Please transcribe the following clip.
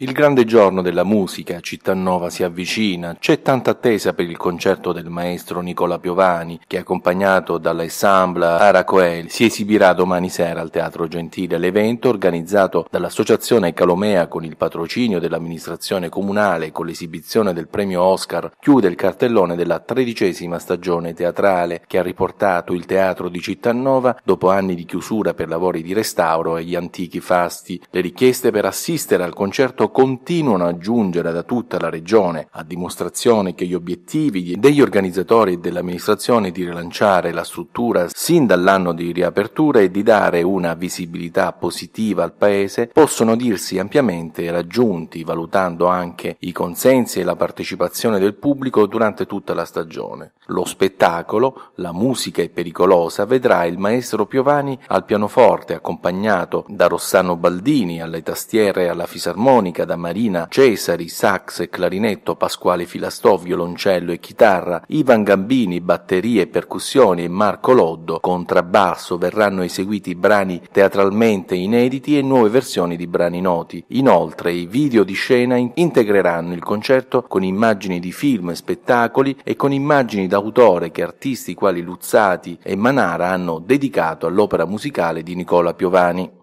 Il grande giorno della musica a Cittanova si avvicina, c'è tanta attesa per il concerto del maestro Nicola Piovani, che accompagnato dall'ensemble Aracoel si esibirà domani sera al Teatro Gentile. L'evento, organizzato dall'Associazione Calomea con il patrocinio dell'amministrazione comunale e con l'esibizione del premio Oscar, chiude il cartellone della tredicesima stagione teatrale che ha riportato il teatro di Cittanova dopo anni di chiusura per lavori di restauro e gli antichi fasti. Le richieste per assistere al concerto continuano a giungere da tutta la regione, a dimostrazione che gli obiettivi degli organizzatori e dell'amministrazione di rilanciare la struttura sin dall'anno di riapertura e di dare una visibilità positiva al Paese possono dirsi ampiamente raggiunti, valutando anche i consensi e la partecipazione del pubblico durante tutta la stagione. Lo spettacolo, la musica è pericolosa, vedrà il maestro Piovani al pianoforte, accompagnato da Rossano Baldini alle tastiere e alla fisarmonica, Domenica da Marina, Cesari, sax e clarinetto, Pasquale Filastò, violoncello e chitarra, Ivan Gambini, batterie, e percussioni e Marco Loddo, contrabbasso, verranno eseguiti brani teatralmente inediti e nuove versioni di brani noti. Inoltre i video di scena integreranno il concerto con immagini di film e spettacoli e con immagini d'autore che artisti quali Luzzati e Manara hanno dedicato all'opera musicale di Nicola Piovani.